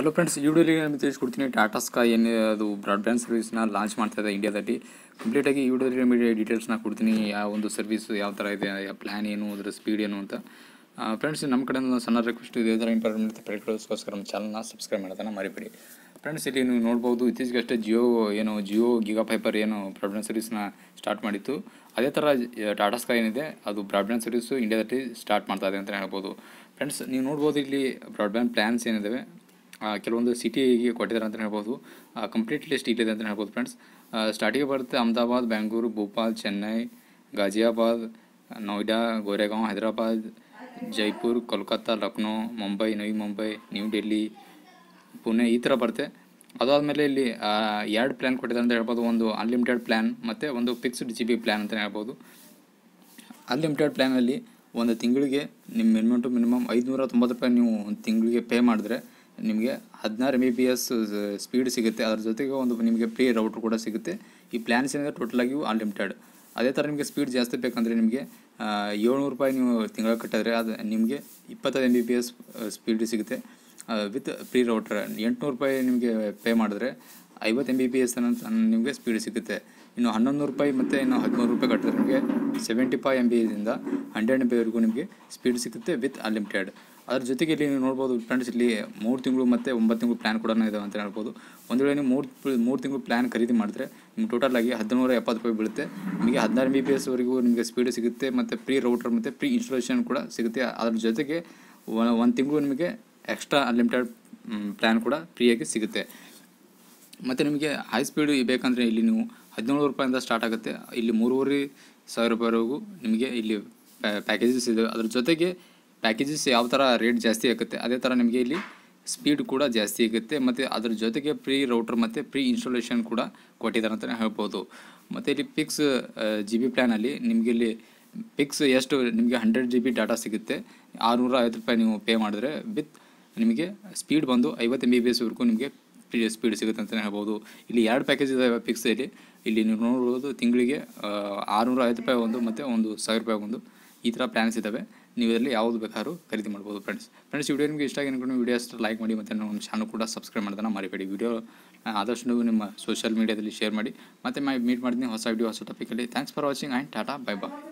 hello friends ಈ ವಿಡಿಯೋಲಿ ನಾನು ತಿಳಿಸ್ಕೊಡ್ತೀನಿ ಟಾಟಾ ಸ್ಕೈ ಏನು ಅದು ಬ್ರಾಡ್ಬ್ಯಾಂಡ್ ಸರ್ವಿಸ್ನ ಲಾಂಚ್ ಮಾಡ್ತಾ ಇದೆ ಇಂಡಿಯಾದಲ್ಲಿ ಕಂಪ್ಲೀಟಾಗಿ ಈ ವಿಡಿಯೋದಲ್ಲಿ ನಿಮಗೆ ಡೀಟೇಲ್ಸ್ನ ಕೊಡ್ತೀನಿ ಯಾವ ಒಂದು ಸರ್ವಿಸ್ ಯಾವ ಥರ ಇದೆ ಆ ಪ್ಲ್ಯಾನ್ ಏನು ಅದರ ಸ್ಪೀಡ್ ಏನು ಅಂತ ಫ್ರೆಂಡ್ಸ್ ನಮ್ಮ ಕಡೆಯಿಂದ ಸಣ್ಣ ರಿಕ್ವೆಸ್ಟ್ ಇದೆ ಥರ ಇಂಪಾರ್ಟೆಂಟ್ ಪ್ರೈಟ್ಗೋಸ್ಕರ ನಮ್ಮ ಚಾನಲ್ನ ಸಬ್ಸ್ಕ್ರೈಬ್ ಮಾಡೋದನ್ನು ಮರಿಬೇಡಿ ಫ್ರೆಂಡ್ಸ್ ಇಲ್ಲಿ ನೀವು ನೋಡ್ಬೋದು ಇತ್ತೀಚೆಗಷ್ಟೇ ಜಿಯೋ ಏನು ಜಿಯೋ ಗಿಗಾ ಫೈಪರ್ ಏನು ಬ್ರಾಡ್ಬ್ಯಾಂಡ್ ಸರ್ವಿಸ್ನ ಸ್ಟಾರ್ಟ್ ಮಾಡಿತ್ತು ಅದೇ ಥರ ಟಾಟಾ ಸ್ಕೈ ಏನಿದೆ ಅದು ಬ್ರಾಡ್ಬ್ಯಾಂಡ್ ಸರ್ವಿಸು ಇಂಡಿಯಾದಲ್ಲಿ ಸ್ಟಾರ್ಟ್ ಮಾಡ್ತಾ ಇದೆ ಅಂತ ಹೇಳ್ಬೋದು ಫ್ರೆಂಡ್ಸ್ ನೀವು ನೋಡ್ಬೋದು ಇಲ್ಲಿ ಬ್ರಾಡ್ಬ್ಯಾಂಡ್ ಪ್ಲ್ಯಾನ್ಸ್ ಏನಿದ್ದಾವೆ ಕೆಲವೊಂದು ಸಿಟಿಗೆ ಕೊಟ್ಟಿದ್ದಾರೆ ಅಂತಲೇ ಹೇಳ್ಬೋದು ಕಂಪ್ಲೀಟ್ ಲಿಸ್ಟ್ ಇಲ್ಲಿದೆ ಅಂತಲೇ ಹೇಳ್ಬೋದು ಫ್ರೆಂಡ್ಸ್ ಸ್ಟಾರ್ಟಿಗೆ ಬರುತ್ತೆ ಅಹಮದಾಬಾದ್ ಬೆಂಗಳೂರು ಭೋಪಾಲ್ ಚೆನ್ನೈ ಗಾಜಿಯಾಬಾದ್ ನೋಯ್ಡಾ ಗೋರೆಗಾಂವ್ ಹೈದರಾಬಾದ್ ಜೈಪುರ್ ಕೋಲ್ಕತ್ತಾ ಲಕ್ನೋ ಮುಂಬೈ ನವಿ ಮುಂಬೈ ನ್ಯೂ ಡೆಲ್ಲಿ ಪುಣೆ ಈ ಥರ ಬರುತ್ತೆ ಅದಾದಮೇಲೆ ಇಲ್ಲಿ ಎರಡು ಪ್ಲ್ಯಾನ್ ಕೊಟ್ಟಿದ್ದಾರೆ ಅಂತ ಹೇಳ್ಬೋದು ಒಂದು ಅನ್ಲಿಮಿಟೆಡ್ ಪ್ಲ್ಯಾನ್ ಮತ್ತು ಒಂದು ಫಿಕ್ಸ್ಡ್ ಜಿ ಬಿ ಪ್ಲ್ಯಾನ್ ಅಂತಲೇ ಹೇಳ್ಬೋದು ಅನ್ಲಿಮಿಟೆಡ್ ಪ್ಲ್ಯಾನಲ್ಲಿ ಒಂದು ತಿಂಗಳಿಗೆ ನಿಮ್ಮ ಮಿನಿಮಮ್ ಟು ಮಿನಿಮಮ್ ಐದುನೂರ ತೊಂಬತ್ತು ರೂಪಾಯಿ ನೀವು ಒಂದು ತಿಂಗಳಿಗೆ ಪೇ ಮಾಡಿದ್ರೆ ನಿಮಗೆ ಹದಿನಾರು ಎಮ್ ಬಿ ಎಸ್ ಸ್ಪೀಡ್ ಸಿಗುತ್ತೆ ಅದ್ರ ಜೊತೆಗೆ ಒಂದು ನಿಮಗೆ ಪ್ರೀ ರೌಟ್ರ್ ಕೂಡ ಸಿಗುತ್ತೆ ಈ ಪ್ಲ್ಯಾನ್ಸ್ ಏನಿದೆ ಟೋಟಲಾಗಿ ಅನ್ಲಿಮಿಟೆಡ್ ಅದೇ ಥರ ನಿಮಗೆ ಸ್ಪೀಡ್ ಜಾಸ್ತಿ ಬೇಕಂದರೆ ನಿಮಗೆ ಏಳ್ನೂರು ರೂಪಾಯಿ ನೀವು ತಿಂಗಳ ಕಟ್ಟಿದ್ರೆ ಅದು ನಿಮಗೆ ಇಪ್ಪತ್ತೈದು M B P S speed ಸಿಗುತ್ತೆ ವಿತ್ ಪ್ರೀ ರೌಟ್ರ್ ಎಂಟುನೂರು ರೂಪಾಯಿ ನಿಮಗೆ ಪೇ ಮಾಡಿದ್ರೆ ಐವತ್ತು ಎಮ್ ಬಿ ಪಿ ಎಸ್ ಅನ್ನೋ ನಿಮಗೆ ಸ್ಪೀಡ್ ಸಿಗುತ್ತೆ ಇನ್ನು ಹನ್ನೊಂದು ರೂಪಾಯಿ ಮತ್ತು ಇನ್ನು ಹದಿಮೂರು ರೂಪಾಯಿ ಕಟ್ಟಿದ್ರೆ ನಿಮಗೆ ಸೆವೆಂಟಿ ಫೈವ್ ಎಮ್ ಬಿ ಇಂದ ಹಂಡ್ರೆಡ್ ಎಮ್ ಬಿವರೆಗೂ ನಿಮಗೆ ಸ್ಪೀಡ್ ಸಿಗುತ್ತೆ ವಿತ್ ಅನ್ಲಿಮಿಟೆಡ್ ಅದ್ರ ಜೊತೆಗೆ ಇಲ್ಲಿ ನೀವು ನೋಡ್ಬೋದು ಫ್ರೆಂಡ್ಸ್ ಇಲ್ಲಿ ಮೂರು ತಿಂಗಳು ಮತ್ತು ಒಂಬತ್ತು ತಿಂಗಳು ಪ್ಲ್ಯಾನ್ ಕೂಡ ಇದಾವೆ ಅಂತ ಹೇಳ್ಬೋದು ಒಂದು ವೇಳೆ ನೀವು ಮೂರು ಮೂರು ತಿಂಗಳು ಪ್ಲ್ಯಾನ್ ಖರೀದಿ ಮಾಡಿದ್ರೆ ನಿಮ್ಗೆ ಟೋಟಲ್ ಆಗಿ ಹದಿನೂರ ಎಪ್ಪತ್ತು ರೂಪಾಯಿ ಬೀಳುತ್ತೆ ನಿಮಗೆ ಹದಿನಾರು ಬಿ ಪಿ ಎಸ್ವರೆಗೂ ನಿಮಗೆ ಸ್ಪೀಡ್ ಸಿಗುತ್ತೆ ಮತ್ತು ಪ್ರೀ ರೌಟರ್ ಮತ್ತು ಪ್ರೀ ಇನ್ಸ್ಟಾಲೇಷನ್ ಕೂಡ ಸಿಗುತ್ತೆ ಅದ್ರ ಜೊತೆಗೆ ಒಂದು ತಿಂಗಳು ನಿಮಗೆ ಎಕ್ಸ್ಟ್ರಾ ಅನ್ಲಿಮಿಟೆಡ್ ಪ್ಲ್ಯಾನ್ ಕೂಡ ಫ್ರೀಯಾಗಿ ಸಿಗುತ್ತೆ ಮತ್ತು ನಿಮಗೆ ಹೈ ಸ್ಪೀಡ್ ಬೇಕಂದರೆ ಇಲ್ಲಿ ನೀವು ಹದಿನೇಳು ರೂಪಾಯಿಂದ ಸ್ಟಾರ್ಟ್ ಆಗುತ್ತೆ ಇಲ್ಲಿ ಮೂರುವರೆ ಸಾವಿರ ರೂಪಾಯಿವರೆಗೂ ನಿಮಗೆ ಇಲ್ಲಿ ಪ್ಯಾಕೇಜಸ್ ಇದೆ ಅದ್ರ ಜೊತೆಗೆ ಪ್ಯಾಕೇಜಸ್ ಯಾವ ಥರ ರೇಟ್ ಜಾಸ್ತಿ ಆಗುತ್ತೆ ಅದೇ ಥರ ನಿಮಗೆ ಇಲ್ಲಿ ಸ್ಪೀಡ್ ಕೂಡ ಜಾಸ್ತಿ ಆಗುತ್ತೆ ಮತ್ತು ಅದ್ರ ಜೊತೆಗೆ ಪ್ರೀ ರೌಟರ್ ಮತ್ತು ಪ್ರೀ ಇನ್ಸ್ಟಾಲೇಷನ್ ಕೂಡ ಕೊಟ್ಟಿದ್ದಾರೆ ಅಂತಲೇ ಹೇಳ್ಬೋದು ಮತ್ತು ಇಲ್ಲಿ ಪಿಕ್ಸ್ ಜಿ ಬಿ ಪ್ಲ್ಯಾನಲ್ಲಿ ನಿಮಗೆ ಇಲ್ಲಿ ಪಿಕ್ಸ್ ಎಷ್ಟು ನಿಮಗೆ ಹಂಡ್ರೆಡ್ ಜಿ ಬಿ ಡಾಟಾ ಸಿಗುತ್ತೆ ಆರುನೂರ ಐವತ್ತು ರೂಪಾಯಿ ನೀವು ಪೇ ಮಾಡಿದ್ರೆ ವಿತ್ ನಿಮಗೆ ಸ್ಪೀಡ್ ಬಂದು ಐವತ್ತು ಎಮ್ ಬಿ ಬಿ ಎಸ್ವರೆಗೂ ನಿಮಗೆ ಸ್ಪೀಡ್ ಸಿಗುತ್ತೆ ಅಂತಲೇ ಹೇಳ್ಬೋದು ಇಲ್ಲಿ ಎರಡು ಪ್ಯಾಕೇಜ್ ಇದಾವೆ ಪಿಕ್ಸಲ್ಲಿ ಇಲ್ಲಿ ನೀವು ನೋಡ್ಬೋದು ತಿಂಗಳಿಗೆ ಆರುನೂರ ಐವತ್ತು ರೂಪಾಯಿ ಒಂದು ಮತ್ತು ಒಂದು ಸಾವಿರ ರೂಪಾಯಿ ಒಂದು ಈ ಥರ ಪ್ಲ್ಯಾನ್ಸ್ ಇದ್ದಾವೆ ನೀವು ಇದರಲ್ಲಿ ಯಾವುದು ಬೇಕಾದ್ರೂ ಖರೀದಿ ಮಾಡ್ಬೋದು ಫ್ರೆಂಡ್ಸ್ ಫ್ರೆಂಡ್ಸ್ ವಿಡಿಯೋ ನಿಮಗೆ ಇಷ್ಟ ಆಗಿ ವೀಡಿಯೋ ವಿಡಿಯೋಸ್ ಅಷ್ಟು ಲೈಕ್ ಮಾಡಿ ಮತ್ತು ನಮ್ಮ ಚಾನಲ್ ಕೂಡ ಸಬ್ಸ್ಕ್ರೈಬ್ ಮಾಡೋದನ್ನು ಮರಿಬೇಡಿ ವೀಡಿಯೋ ಆದಷ್ಟು ನೀವು ನಿಮ್ಮ ಸೋಷಿಯಲ್ ಮೀಡಿಯಾದಲ್ಲಿ ಶೇರ್ ಮಾಡಿ ಮತ್ತೆ ಮೀಟ್ ಮಾಡ್ತೀನಿ ಹೊಸ ವೀಡಿಯೋ ಹೊಸ ಟಾಪಿಕಲ್ಲಿ thanks for watching and tata bye bye